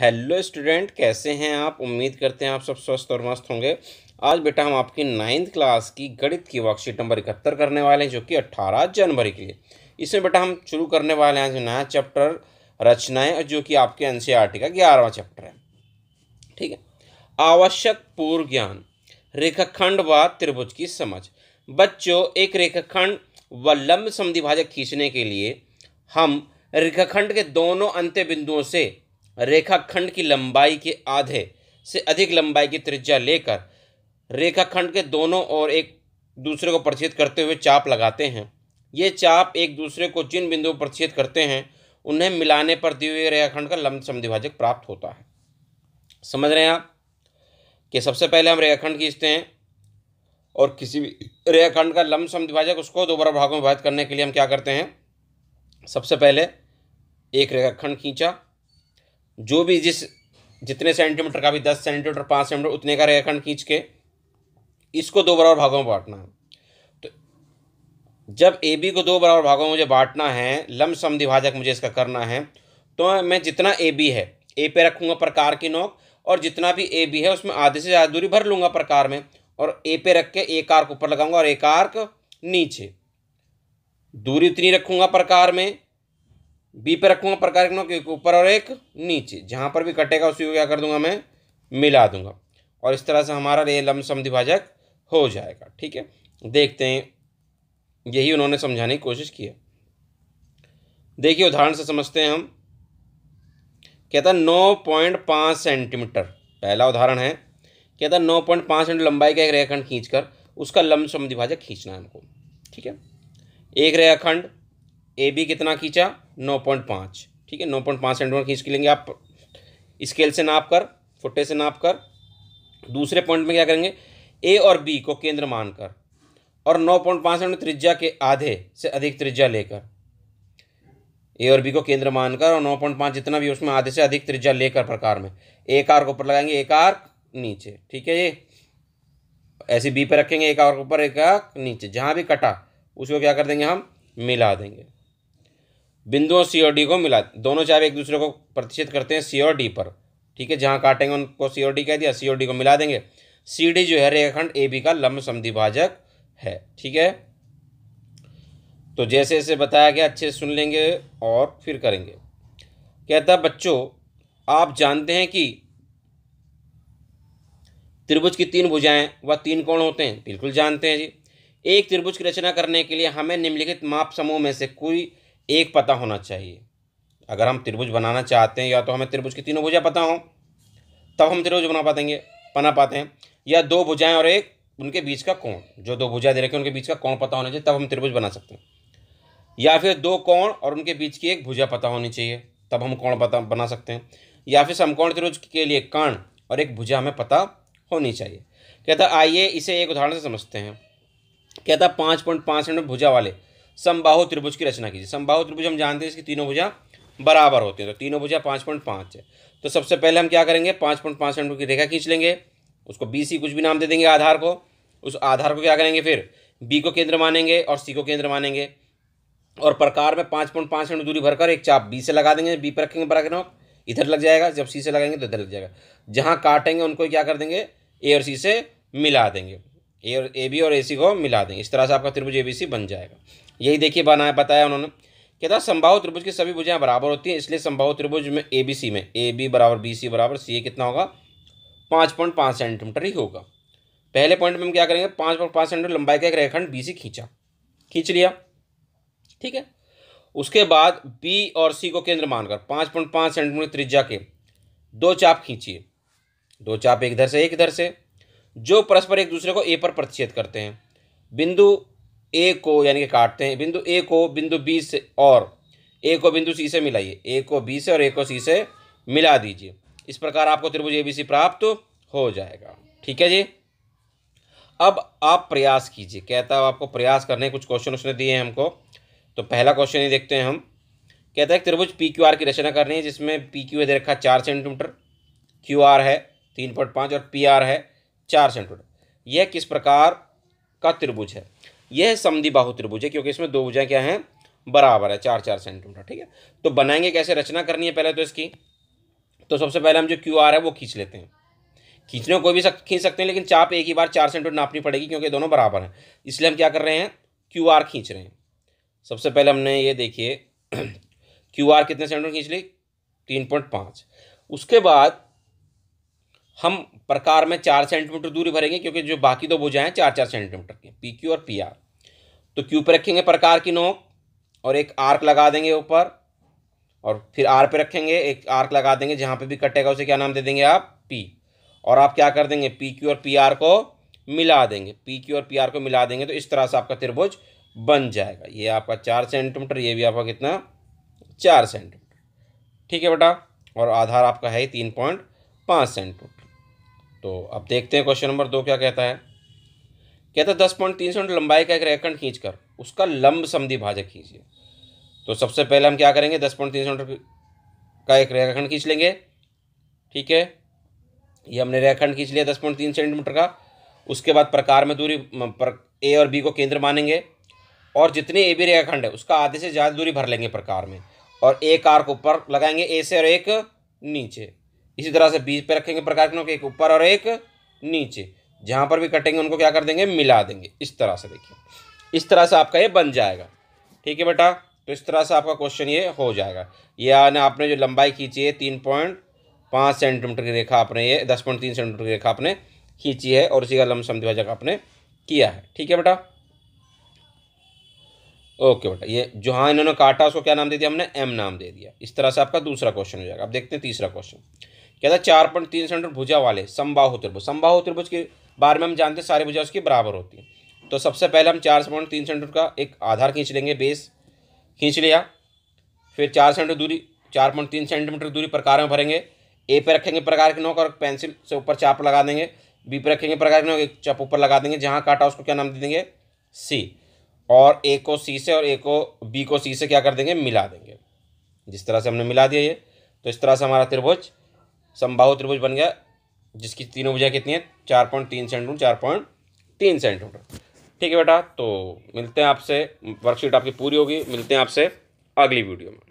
hello student कैसे हैं आप उम्मीद करते हैं आप सब स्वस्थ और मस्त होंगे आज बेटा हम आपकी नाइन्थ क्लास की गणित की वर्कशीट नंबर इकहत्तर करने वाले हैं जो कि 18 जनवरी के लिए इसमें बेटा हम शुरू करने वाले हैं जो नया चैप्टर रचनाएं और जो कि आपके एन e का ग्यारहवा चैप्टर है ठीक है आवश्यक पूर्व ज्ञान रेखाखंड व त्रिभुज की समझ बच्चों एक रेखाखंड व लंब समिभाजक खींचने के लिए हम रेखाखंड के दोनों अंत्य बिंदुओं से रेखाखंड की लंबाई के आधे से अधिक लंबाई की त्रिज्या लेकर रेखाखंड के दोनों ओर एक दूसरे को प्रच्छेद करते हुए चाप लगाते हैं ये चाप एक दूसरे को जिन बिंदुओं पर छेद करते हैं उन्हें मिलाने पर दिए हुए रेखाखंड का लंब समद्विभाजक प्राप्त होता है समझ रहे हैं आप कि सबसे पहले हम रेखाखंड खींचते हैं और किसी भी रेखाखंड का लंब समद्विभाजक उसको दोबारा भागों में विभाजित करने के लिए हम क्या करते हैं सबसे पहले एक रेखाखंड खींचा जो भी जिस जितने सेंटीमीटर का भी दस सेंटीमीटर पाँच सेंटीमीटर उतने का रेखाखंड खींच के इसको दो बराबर भागों में बांटना है तो जब ए बी को दो बराबर भागों में मुझे बांटना है लम सम विभाजक मुझे इसका करना है तो मैं जितना ए बी है ए पे रखूँगा प्रकार की नोक और जितना भी ए बी है उसमें आधे से ज़्यादा दूरी भर लूँगा प्रकार में और ए पे रख के एक आर्क ऊपर लगाऊंगा और एक आर्क नीचे दूरी उतनी रखूँगा प्रकार में बी पे रखूँगा प्रकार के एक ऊपर और एक नीचे जहाँ पर भी कटेगा उसी को क्या कर दूंगा मैं मिला दूंगा और इस तरह से हमारा ये लमसम विभाजक हो जाएगा ठीक है देखते हैं यही उन्होंने समझाने की कोशिश की है देखिए उदाहरण से समझते हैं हम कहता नौ पॉइंट पाँच सेंटीमीटर पहला उदाहरण है कहता नौ पॉइंट पाँच सेंटीमीटर लंबाई का एक रेखाखंड खींचकर उसका लम्ब समिभाजक खींचना है हमको ठीक है एक रेखाखंड ए बी कितना खींचा नौ पॉइंट पाँच ठीक है नौ पॉइंट पाँच सेंटीमीटर खींच के लेंगे आप स्केल से नाप कर फुटे से नाप कर दूसरे पॉइंट में क्या करेंगे ए और बी को केंद्र मानकर और नौ पॉइंट पाँच सेंटीमीटर त्रिज्या के आधे से अधिक त्रिज्या लेकर ए और बी को केंद्र मानकर और नौ पॉइंट पाँच जितना भी उसमें आधे से अधिक त्रिज्या लेकर प्रकार में एक आर्क ऊपर लगाएंगे एक आर्क नीचे ठीक है ये ऐसे बी पे रखेंगे एक आर्क ऊपर एक आर्क नीचे जहाँ भी कटा उसको क्या कर देंगे हम मिला देंगे बिंदुओं सी और डी को मिला दोनों चाप एक दूसरे को प्रतिशत करते हैं सी और डी पर ठीक है जहाँ काटेंगे उनको सी और डी कह दिया सी और डी को मिला देंगे सी डी जो है रेखाखंड ए बी का लंब समद्विभाजक है ठीक है तो जैसे जैसे बताया गया अच्छे से सुन लेंगे और फिर करेंगे कहता बच्चों आप जानते हैं कि त्रिभुज की तीन भुजाएं व तीन कोण होते हैं बिल्कुल जानते हैं जी एक त्रिभुज की रचना करने के लिए हमें निम्नलिखित माप समूह में से कोई एक पता होना चाहिए अगर हम त्रिभुज बनाना चाहते हैं या तो हमें त्रिभुज की तीनों भुजा पता हों तब हम त्रिभुज बना पातेंगे बना पाते हैं या दो भुजाएं और एक उनके बीच का कोण जो दो भुजा दे रखे उनके बीच का कोण पता होना चाहिए तब हम त्रिभुज बना सकते हैं या फिर दो कोण और उनके बीच की एक भुजा पता होनी चाहिए तब हम कोण पता बना सकते हैं या फिर समकोण त्रिभुज के लिए कर्ण और एक भुजा हमें पता होनी चाहिए कहता आइए इसे एक उदाहरण से समझते हैं कहता पाँच पॉइंट पाँच मिनट भुजा वाले संबाहु त्रिभुज की रचना कीजिए संबाहु त्रिभुज हम जानते हैं इसकी तीनों भुजा बराबर होती है तो तीनों भुजा पाँच पॉइंट पाँच है तो सबसे पहले हम क्या करेंगे पाँच पॉइंट पाँच सेंटीमीटर की रेखा खींच लेंगे उसको बी सी कुछ भी नाम दे देंगे आधार को उस आधार को क्या करेंगे फिर बी को केंद्र मानेंगे और सी को केंद्र मानेंगे और प्रकार में पाँच पॉइंट पाँच सेंट दूरी भरकर एक चाप बी से लगा देंगे बी पर रखेंगे बराबर इधर लग जाएगा जब सी से लगाएंगे तो इधर लग जाएगा जहाँ काटेंगे उनको क्या कर देंगे ए और सी से मिला देंगे ए और ए बी और ए सी को मिला दें इस तरह से आपका त्रिभुज ए बी सी बन जाएगा यही देखिए बनाया बताया उन्होंने कहता संभाव त्रिभुज की सभी भुजाएं बराबर होती हैं इसलिए संभाव त्रिभुज में ए बी सी में ए बी बराबर बी सी बराबर सी ए कितना होगा पाँच पॉइंट पाँच सेंटीमीटर ही होगा पहले पॉइंट में हम क्या करेंगे पाँच पॉइंट पाँच सेंटीमीटर लंबाई का एक रेखाखंड बी सी खींचा खींच लिया ठीक है उसके बाद बी और सी को केंद्र मानकर पाँच पॉइंट पाँच सेंटीमीटर त्रिज्या के दो चाप खींचिए दो चाप एक इधर से एक इधर से जो परस्पर एक दूसरे को ए पर प्रतिच्छेद करते हैं बिंदु ए को यानी कि काटते हैं बिंदु ए को बिंदु बी से और ए को बिंदु सी से मिलाइए ए को बी से और ए को सी से मिला दीजिए इस प्रकार आपको त्रिभुज ए बी सी प्राप्त हो जाएगा ठीक है जी अब आप प्रयास कीजिए कहता है आपको प्रयास करने कुछ क्वेश्चन उसने दिए हैं हमको तो पहला क्वेश्चन ही देखते हैं हम कहता है त्रिभुज पी क्यू आर की रचना करनी है जिसमें पी क्यू है दे रखा चार सेंटीमीटर क्यू आर है तीन पॉइंट पाँच और पी आर है चार सेंटर यह किस प्रकार का त्रिभुज है यह समधि बाहु त्रिभुज है क्योंकि इसमें दो भुजाएं क्या हैं बराबर है चार चार सेंटीमीटर ठीक है तो बनाएंगे कैसे रचना करनी है पहले तो इसकी तो सबसे पहले हम जो क्यू आर है वो खींच लेते हैं खींचने को भी खींच सकते हैं लेकिन चाप एक ही बार चार सेंटीमीटर नापनी पड़ेगी क्योंकि दोनों बराबर हैं इसलिए हम क्या कर रहे हैं क्यू आर खींच रहे हैं सबसे पहले हमने ये देखिए क्यू आर कितने सेंटीमीटर खींच ली तीन पॉइंट पाँच उसके बाद हम प्रकार में चार सेंटीमीटर दूरी भरेंगे क्योंकि जो बाकी दो भुजाएं हैं चार चार सेंटीमीटर के पी क्यू और पी आर तो क्यू पे रखेंगे प्रकार की नोक और एक आर्क लगा देंगे ऊपर और फिर आर पे रखेंगे एक आर्क लगा देंगे जहाँ पे भी कटेगा उसे क्या नाम दे देंगे आप पी और आप क्या कर देंगे पी क्यू और पी आर को मिला देंगे पी क्यू और पी आर को मिला देंगे तो इस तरह से आपका त्रिभुज बन जाएगा ये आपका चार सेंटीमीटर ये भी आपका कितना चार सेंटीमीटर ठीक है बेटा और आधार आपका है तीन पॉइंट पाँच सेंटीमीटर तो अब देखते हैं क्वेश्चन नंबर दो क्या कहता है कहता है दस पॉइंट तीन सौ लंबाई का एक रेखंड खींचकर उसका लंब समधि भाजक खींचिए तो सबसे पहले हम क्या करेंगे दस पॉइंट तीन सौ का एक रेखाखंड खींच लेंगे ठीक है ये हमने रेखाखंड खींच लिया दस पॉइंट तीन सेंटीमीटर का उसके बाद प्रकार में दूरी पर ए और बी को केंद्र मानेंगे और जितने ए बी रेखाखंड है उसका आधे से ज़्यादा दूरी भर लेंगे प्रकार में और एक आर्क ऊपर लगाएंगे ए से और एक नीचे इसी तरह से बीच पे रखेंगे प्रकाशनों के एक ऊपर और एक नीचे जहाँ पर भी कटेंगे उनको क्या कर देंगे मिला देंगे इस तरह से देखिए इस तरह से आपका ये बन जाएगा ठीक है बेटा तो इस तरह से आपका क्वेश्चन ये हो जाएगा या आने आपने जो लंबाई खींची है तीन पॉइंट पाँच सेंटीमीटर की रेखा आपने ये दस पॉइंट तीन सेंटीमीटर की रेखा आपने खींची है और उसी का लमसम विभाजक आपने किया है ठीक है बेटा ओके बेटा ये जो हाँ इन्होंने काटा उसको क्या नाम दे दिया हमने एम नाम दे दिया इस तरह से आपका दूसरा क्वेश्चन हो जाएगा अब देखते हैं तीसरा क्वेश्चन क्या था चार पॉइंट तीन सेंटर भुजा वाले समबाहु त्रिभुज समबाहु त्रिभुज के बारे में हम जानते हैं सारी भुजा उसकी बराबर होती है तो सबसे पहले हम चार पॉइंट तीन सेंटर का एक आधार खींच लेंगे बेस खींच लिया फिर चार सेंटर दूरी चार पॉइंट तीन सेंटीमीटर दूरी प्रकार में भरेंगे ए पे रखेंगे प्रकार की नोक और पेंसिल से ऊपर चाप लगा देंगे बी पे रखेंगे प्रकार की नोक एक चाप ऊपर लगा देंगे जहाँ काटा उसको क्या नाम दे देंगे सी और ए को सी से और ए को बी को सी से क्या कर देंगे मिला देंगे जिस तरह से हमने मिला दिया ये तो इस तरह से हमारा त्रिभुज संभाव त्रिभुज बन गया जिसकी तीनों भुजाएँ कितनी है चार पॉइंट तीन सेंटीमीटर चार पॉइंट तीन सेंटीमीटर ठीक है बेटा तो मिलते हैं आपसे वर्कशीट आपकी पूरी होगी मिलते हैं आपसे अगली वीडियो में